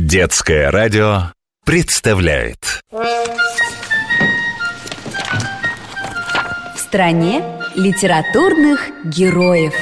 Детское радио представляет В стране литературных героев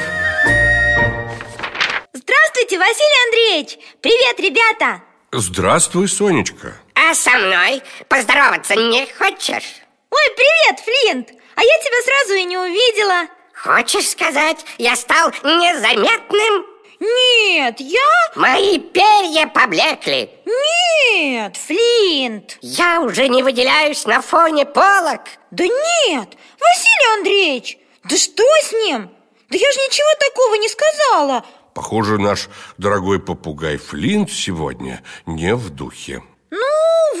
Здравствуйте, Василий Андреевич! Привет, ребята! Здравствуй, Сонечка А со мной поздороваться не хочешь? Ой, привет, Флинт! А я тебя сразу и не увидела Хочешь сказать, я стал незаметным? Нет, я... Мои перья поблекли. Нет, Флинт. Я уже не выделяюсь на фоне полок. Да нет, Василий Андреевич, да что с ним? Да я же ничего такого не сказала. Похоже, наш дорогой попугай Флинт сегодня не в духе. Ну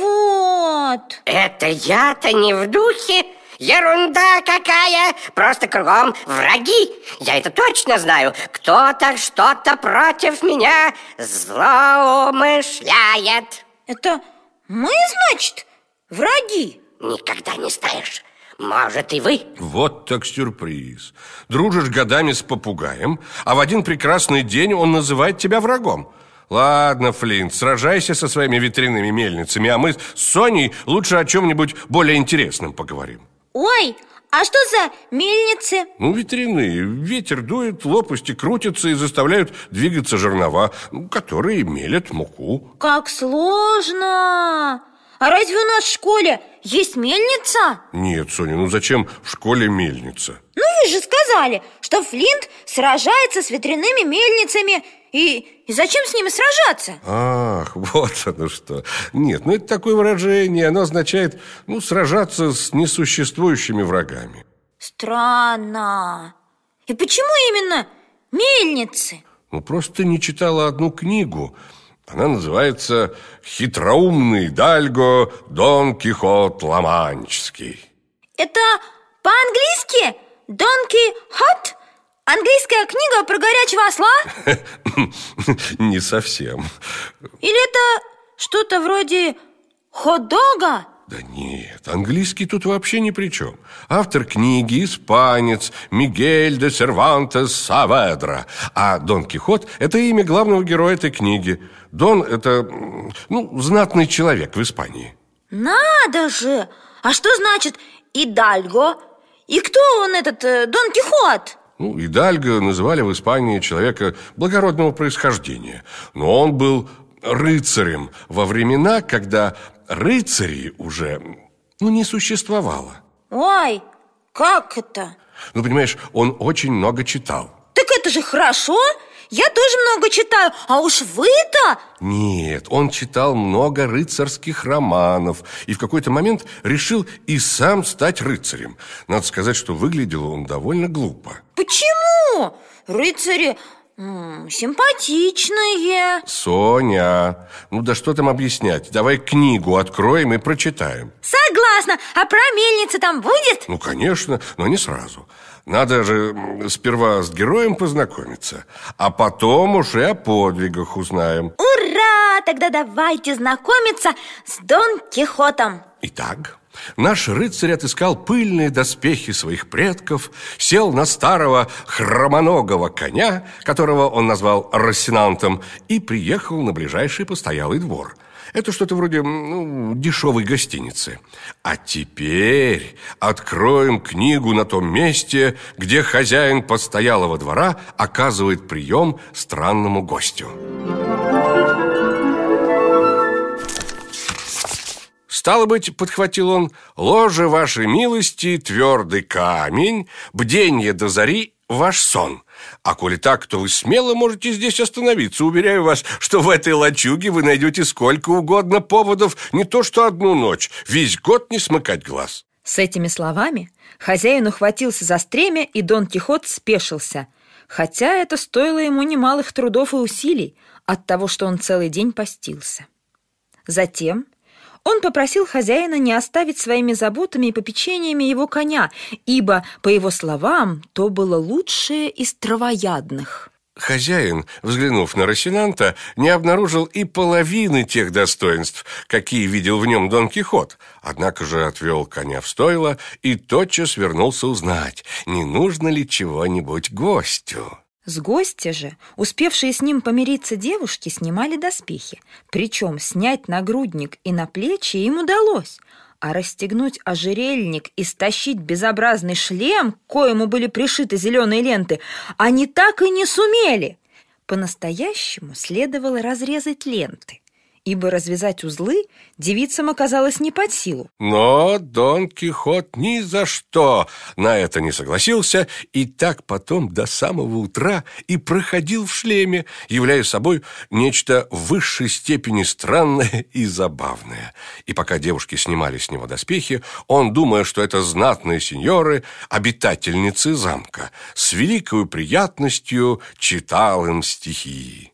вот. Это я-то не в духе? Ерунда какая! Просто кругом враги! Я это точно знаю! Кто-то что-то против меня злоумышляет! Это мы, значит, враги? Никогда не знаешь. Может, и вы? Вот так сюрприз. Дружишь годами с попугаем, а в один прекрасный день он называет тебя врагом. Ладно, Флинт, сражайся со своими ветряными мельницами, а мы с Соней лучше о чем-нибудь более интересном поговорим. Ой, а что за мельницы? Ну, ветряные. Ветер дует, лопасти крутятся и заставляют двигаться жернова, которые мелят муку. Как сложно! А разве у нас в школе есть мельница? Нет, Соня, ну зачем в школе мельница? Ну вы же сказали, что Флинт сражается с ветряными мельницами и, и зачем с ними сражаться? Ах, вот оно что. Нет, ну это такое выражение. Оно означает, ну, сражаться с несуществующими врагами. Странно. И почему именно мельницы? Ну, просто не читала одну книгу. Она называется «Хитроумный Дальго Дон Кихот Ламанчский». Это по-английски «Дон Кихот»? Английская книга про горячего осла? Не совсем. Или это что-то вроде хот-дога? Да нет, английский тут вообще ни при чем. Автор книги – испанец Мигель де Сервантес Саведра. А Дон Кихот – это имя главного героя этой книги. Дон – это, ну, знатный человек в Испании. Надо же! А что значит «идальго»? И кто он этот э, Дон Кихот? Ну, Идальго называли в Испании человека благородного происхождения, но он был рыцарем во времена, когда рыцари уже ну, не существовало. Ой, как это? Ну, понимаешь, он очень много читал так это же хорошо! Я тоже много читаю, а уж вы-то... Нет, он читал много рыцарских романов и в какой-то момент решил и сам стать рыцарем. Надо сказать, что выглядел он довольно глупо. Почему? Рыцари м, симпатичные. Соня, ну да что там объяснять? Давай книгу откроем и прочитаем. Согласна. А про мельницу там будет? Ну, конечно, но не сразу. Надо же сперва с героем познакомиться, а потом уж и о подвигах узнаем. Ура! Тогда давайте знакомиться с Дон Кихотом. Итак, наш рыцарь отыскал пыльные доспехи своих предков, сел на старого хромоногого коня, которого он назвал Рассенантом, и приехал на ближайший постоялый двор – это что-то вроде ну, дешевой гостиницы. А теперь откроем книгу на том месте, где хозяин постоялого двора оказывает прием странному гостю. Стало быть, подхватил он, ложе вашей милости, твердый камень, бденье до зари ваш сон. А коли так, то вы смело можете здесь остановиться. Уверяю вас, что в этой лачуге вы найдете сколько угодно поводов, не то что одну ночь, весь год не смыкать глаз». С этими словами хозяин ухватился за стремя, и Дон Кихот спешился, хотя это стоило ему немалых трудов и усилий от того, что он целый день постился. Затем – он попросил хозяина не оставить своими заботами и попечениями его коня, ибо, по его словам, то было лучшее из травоядных. Хозяин, взглянув на Росинанта, не обнаружил и половины тех достоинств, какие видел в нем Дон Кихот, однако же отвел коня в стойло и тотчас вернулся узнать, не нужно ли чего-нибудь гостю. С гостя же, успевшие с ним помириться девушки, снимали доспехи. Причем снять нагрудник и на плечи им удалось, а расстегнуть ожерельник и стащить безобразный шлем, к коему были пришиты зеленые ленты, они так и не сумели. По-настоящему следовало разрезать ленты ибо развязать узлы девицам оказалось не под силу. Но Дон Кихот ни за что на это не согласился, и так потом до самого утра и проходил в шлеме, являя собой нечто в высшей степени странное и забавное. И пока девушки снимали с него доспехи, он, думая, что это знатные сеньоры, обитательницы замка, с великой приятностью читал им стихи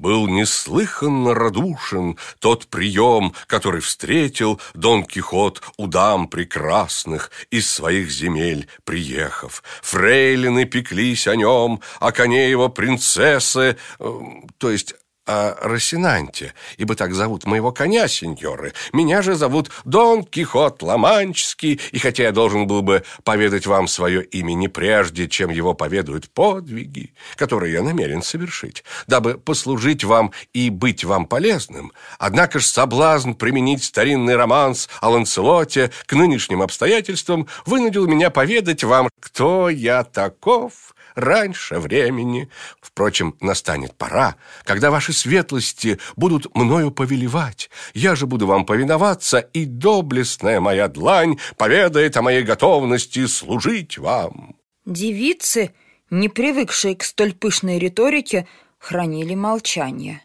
был неслыханно радушен тот прием, который встретил Дон Кихот у дам прекрасных из своих земель приехав. Фрейлины пеклись о нем, о коне его принцессы, э, то есть о Росинанте, ибо так зовут моего коня, сеньоры. Меня же зовут Дон Кихот Ломанческий, и хотя я должен был бы поведать вам свое имя не прежде, чем его поведают подвиги, которые я намерен совершить, дабы послужить вам и быть вам полезным, однако же соблазн применить старинный романс о Ланселоте к нынешним обстоятельствам вынудил меня поведать вам, кто я таков, раньше времени. Впрочем, настанет пора, когда ваши светлости будут мною повелевать. Я же буду вам повиноваться, и доблестная моя длань поведает о моей готовности служить вам». Девицы, не привыкшие к столь пышной риторике, хранили молчание.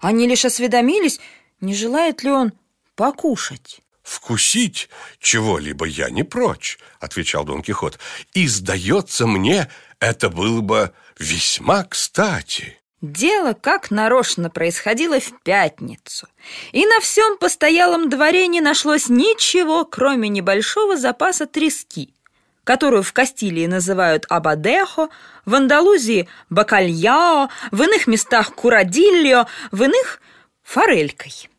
Они лишь осведомились, не желает ли он покушать. «Вкусить чего-либо я не прочь», — отвечал Дон Кихот. «И, сдается мне, это было бы весьма кстати». Дело как нарочно происходило в пятницу, и на всем постоялом дворе не нашлось ничего, кроме небольшого запаса трески, которую в Кастилии называют абадехо, в Андалузии – бакальяо, в иных местах – курадильо, в иных – форелькой.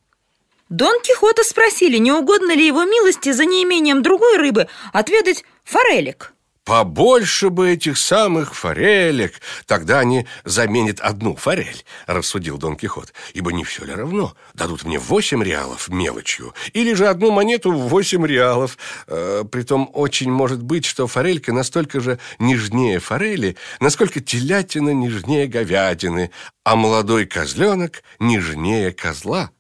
Дон Кихота спросили, не угодно ли его милости за неимением другой рыбы отведать форелек – «Побольше бы этих самых форелек, тогда они заменят одну форель», — рассудил Дон Кихот, «ибо не все ли равно, дадут мне восемь реалов мелочью, или же одну монету в восемь реалов. Э, притом очень может быть, что форелька настолько же нежнее форели, насколько телятина нежнее говядины, а молодой козленок нежнее козла».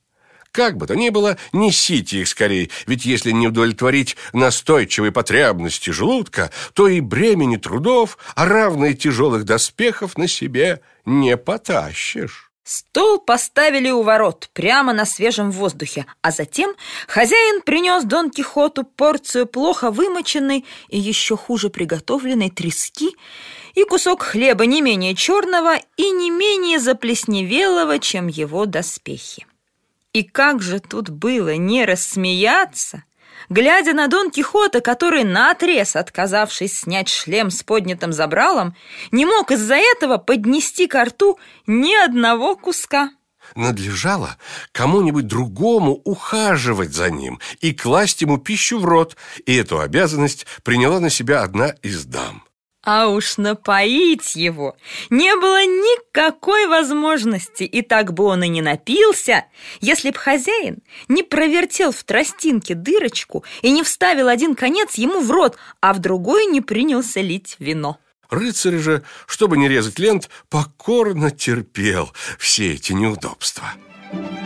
Как бы то ни было, несите их скорее, ведь если не удовлетворить настойчивой потребности желудка, то и бремени трудов, а равно и тяжелых доспехов на себе не потащишь. Стол поставили у ворот, прямо на свежем воздухе, а затем хозяин принес Дон Кихоту порцию плохо вымоченной и еще хуже приготовленной трески и кусок хлеба не менее черного и не менее заплесневелого, чем его доспехи. И как же тут было не рассмеяться, глядя на Дон Кихота, который наотрез, отказавшись снять шлем с поднятым забралом, не мог из-за этого поднести ко рту ни одного куска. Надлежало кому-нибудь другому ухаживать за ним и класть ему пищу в рот, и эту обязанность приняла на себя одна из дам. А уж напоить его не было никакой возможности, и так бы он и не напился, если б хозяин не провертел в тростинке дырочку и не вставил один конец ему в рот, а в другой не принялся лить вино. Рыцарь же, чтобы не резать лент, покорно терпел все эти неудобства. Thank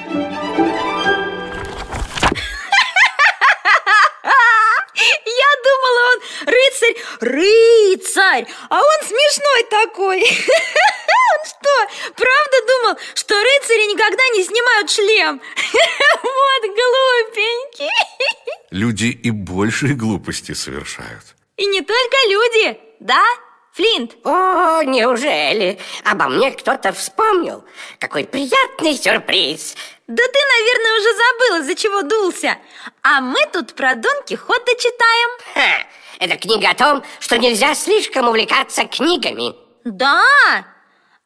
рыцарь, рыцарь, а он смешной такой. Он что, правда думал, что рыцари никогда не снимают шлем? Вот глупенький. Люди и большие глупости совершают. И не только люди, да? Флинт! О, неужели? Обо мне кто-то вспомнил? Какой приятный сюрприз! Да ты, наверное, уже забыл, из-за чего дулся. А мы тут про Дон Кихота читаем. Ха, это книга о том, что нельзя слишком увлекаться книгами. Да,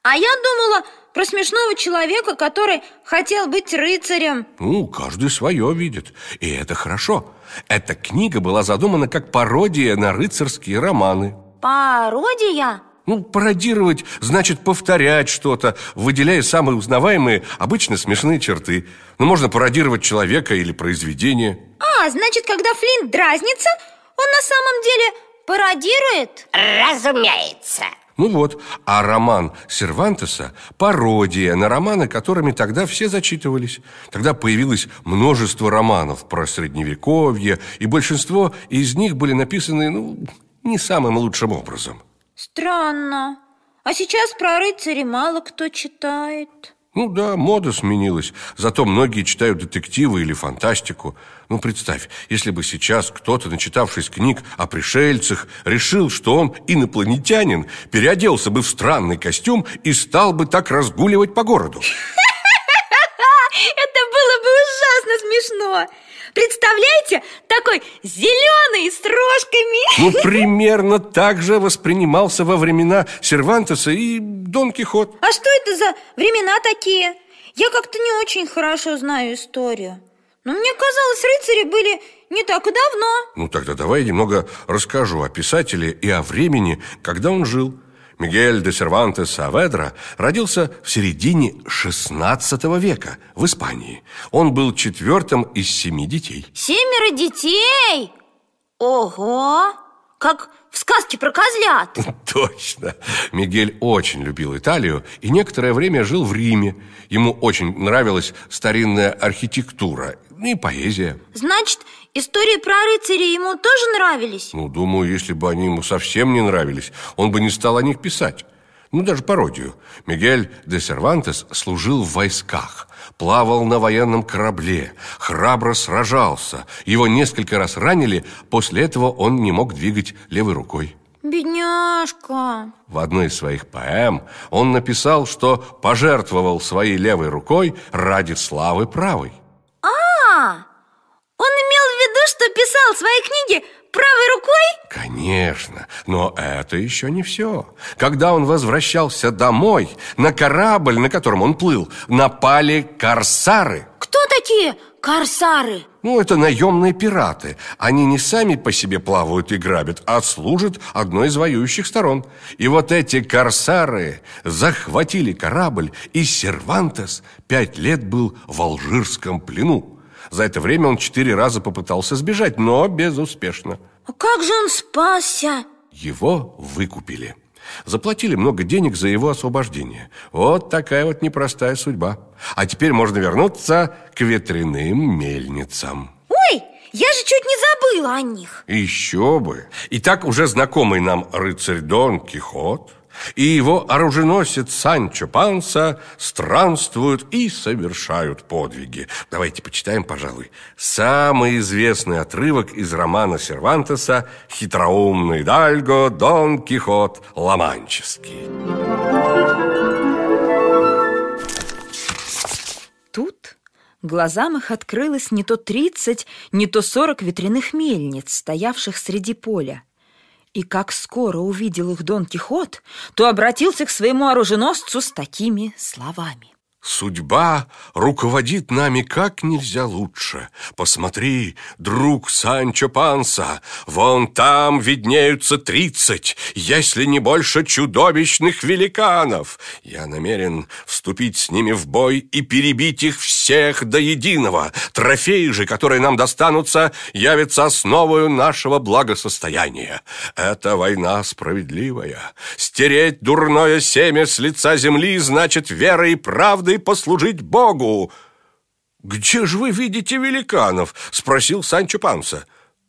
а я думала про смешного человека, который хотел быть рыцарем. Ну, каждый свое видит, и это хорошо. Эта книга была задумана как пародия на рыцарские романы. Пародия? Ну, пародировать значит повторять что-то, выделяя самые узнаваемые, обычно смешные черты. Но ну, можно пародировать человека или произведение. А, значит, когда Флинт дразнится, он на самом деле пародирует? Разумеется. Ну вот, а роман Сервантеса – пародия на романы, которыми тогда все зачитывались. Тогда появилось множество романов про Средневековье, и большинство из них были написаны, ну, не самым лучшим образом. Странно. А сейчас про рыцарей мало кто читает. Ну да, мода сменилась. Зато многие читают детективы или фантастику. Ну, представь, если бы сейчас кто-то, начитавшись книг о пришельцах, решил, что он инопланетянин, переоделся бы в странный костюм и стал бы так разгуливать по городу. Это было бы ужасно смешно. Представляете? Такой зеленый с рожками. Ну, примерно так же воспринимался во времена Сервантеса и Дон Кихот. А что это за времена такие? Я как-то не очень хорошо знаю историю. Но мне казалось, рыцари были не так и давно. Ну, тогда давай я немного расскажу о писателе и о времени, когда он жил. Мигель де Сервантес Саведра родился в середине XVI века в Испании. Он был четвертым из семи детей. Семеро детей? Ого! Как в сказке про козлят Точно Мигель очень любил Италию И некоторое время жил в Риме Ему очень нравилась старинная архитектура ну и поэзия. Значит, истории про рыцарей ему тоже нравились? Ну, думаю, если бы они ему совсем не нравились, он бы не стал о них писать. Ну, даже пародию. Мигель де Сервантес служил в войсках, плавал на военном корабле, храбро сражался. Его несколько раз ранили, после этого он не мог двигать левой рукой. Бедняжка! В одной из своих поэм он написал, что пожертвовал своей левой рукой ради славы правой. писал свои книги правой рукой? Конечно, но это еще не все. Когда он возвращался домой, на корабль, на котором он плыл, напали корсары. Кто такие корсары? Ну, это наемные пираты. Они не сами по себе плавают и грабят, а служат одной из воюющих сторон. И вот эти корсары захватили корабль, и Сервантес пять лет был в алжирском плену. За это время он четыре раза попытался сбежать, но безуспешно. А как же он спасся? Его выкупили. Заплатили много денег за его освобождение. Вот такая вот непростая судьба. А теперь можно вернуться к ветряным мельницам. Ой, я же чуть не забыла о них. Еще бы. Итак, уже знакомый нам рыцарь Дон Кихот – и его оруженосец Санчо Панса странствуют и совершают подвиги. Давайте почитаем, пожалуй, самый известный отрывок из романа Сервантеса «Хитроумный Дальго Дон Кихот Ломанческий». Тут глазам их открылось не то тридцать, не то сорок ветряных мельниц, стоявших среди поля – и как скоро увидел их Дон Кихот, то обратился к своему оруженосцу с такими словами. Судьба руководит нами как нельзя лучше. Посмотри, друг Санчо Панса, вон там виднеются тридцать, если не больше чудовищных великанов. Я намерен вступить с ними в бой и перебить их всех до единого. Трофеи же, которые нам достанутся, явятся основою нашего благосостояния. Это война справедливая. Стереть дурное семя с лица земли значит верой и правдой надеждой послужить Богу. Где же вы видите великанов? спросил Санчо Панса.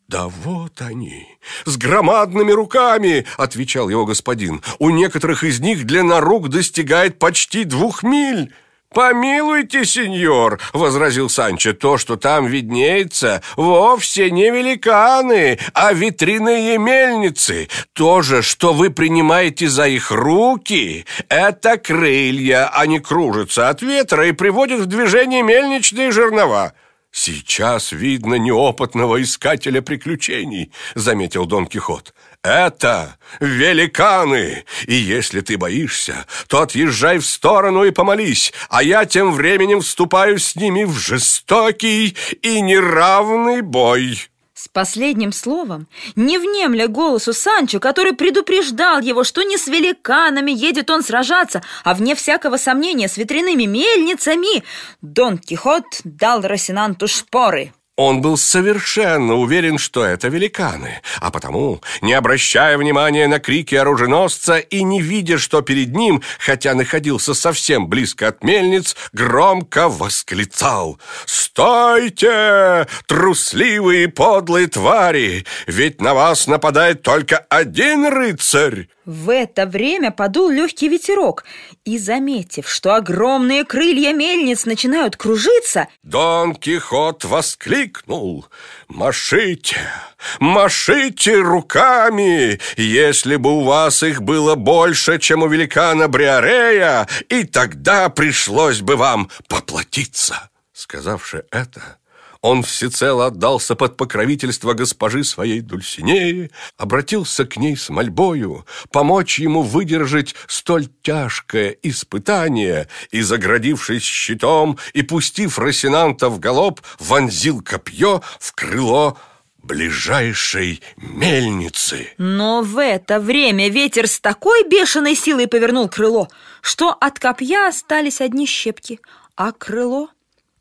«Да вот они! С громадными руками!» — отвечал его господин. «У некоторых из них длина рук достигает почти двух миль!» «Помилуйте, сеньор!» — возразил Санчо. «То, что там виднеется, вовсе не великаны, а витриные мельницы. То же, что вы принимаете за их руки, это крылья. Они кружатся от ветра и приводят в движение мельничные жернова». «Сейчас видно неопытного искателя приключений», — заметил Дон Кихот. «Это великаны! И если ты боишься, то отъезжай в сторону и помолись, а я тем временем вступаю с ними в жестокий и неравный бой». С последним словом, не внемля голосу Санчо, который предупреждал его, что не с великанами едет он сражаться, а вне всякого сомнения с ветряными мельницами, Дон Кихот дал Росинанту шпоры. Он был совершенно уверен, что это великаны, а потому, не обращая внимания на крики оруженосца и не видя, что перед ним, хотя находился совсем близко от мельниц, громко восклицал «Стойте, трусливые подлые твари! Ведь на вас нападает только один рыцарь!» В это время подул легкий ветерок, и, заметив, что огромные крылья мельниц начинают кружиться, Дон Кихот воскликнул «Машите, машите руками! Если бы у вас их было больше, чем у великана Бриарея, и тогда пришлось бы вам поплатиться!» Сказавши это, он всецело отдался под покровительство госпожи своей Дульсинеи, обратился к ней с мольбою помочь ему выдержать столь тяжкое испытание и, заградившись щитом и пустив Росинанта в галоп, вонзил копье в крыло ближайшей мельницы. Но в это время ветер с такой бешеной силой повернул крыло, что от копья остались одни щепки, а крыло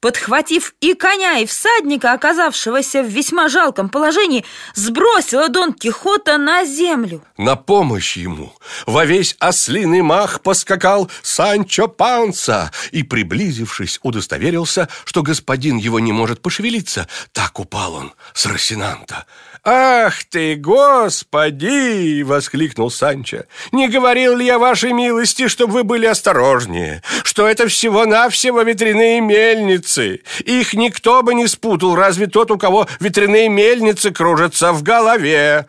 Подхватив и коня, и всадника, оказавшегося в весьма жалком положении, сбросила Дон Кихота на землю. На помощь ему во весь ослиный мах поскакал Санчо Панца и, приблизившись, удостоверился, что господин его не может пошевелиться. Так упал он с Росинанта. «Ах ты, господи!» — воскликнул Санчо. «Не говорил ли я вашей милости, чтобы вы были осторожнее, что это всего-навсего ветряные мельницы? Их никто бы не спутал, разве тот, у кого ветряные мельницы кружатся в голове?»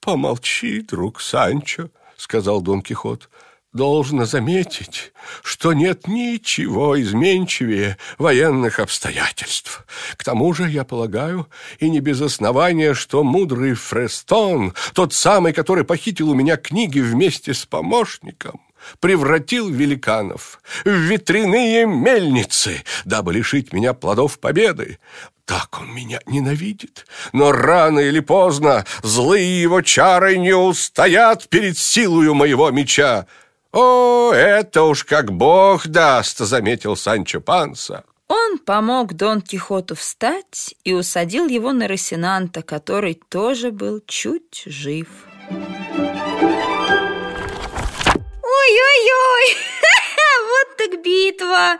«Помолчи, друг Санчо», — сказал Дон Кихот. Должно заметить, что нет ничего изменчивее военных обстоятельств. К тому же, я полагаю, и не без основания, что мудрый Фрестон, тот самый, который похитил у меня книги вместе с помощником, превратил великанов в ветряные мельницы, дабы лишить меня плодов победы. Так он меня ненавидит. Но рано или поздно злые его чары не устоят перед силою моего меча. «О, это уж как бог даст!» — заметил Санчо Панса. Он помог Дон Кихоту встать и усадил его на Росинанта, который тоже был чуть жив. Ой-ой-ой! Вот так битва!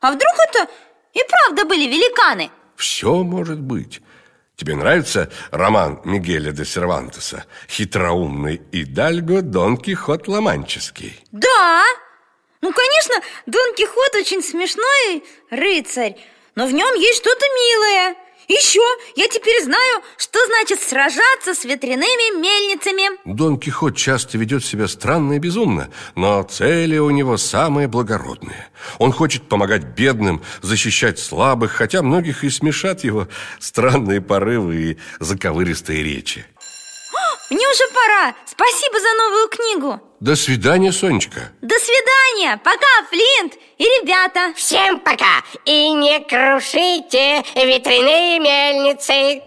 А вдруг это и правда были великаны? Все может быть. Тебе нравится роман Мигеля де Сервантеса «Хитроумный Идальго Дон Кихот Ломанческий»? Да! Ну, конечно, Дон Кихот очень смешной рыцарь, но в нем есть что-то милое. Еще я теперь знаю, что значит сражаться с ветряными мельницами Дон Кихот часто ведет себя странно и безумно Но цели у него самые благородные Он хочет помогать бедным, защищать слабых Хотя многих и смешат его странные порывы и заковыристые речи мне уже пора. Спасибо за новую книгу. До свидания, Сонечка. До свидания. Пока, Флинт и ребята. Всем пока. И не крушите ветряные мельницы.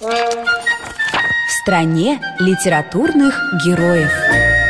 В стране литературных героев.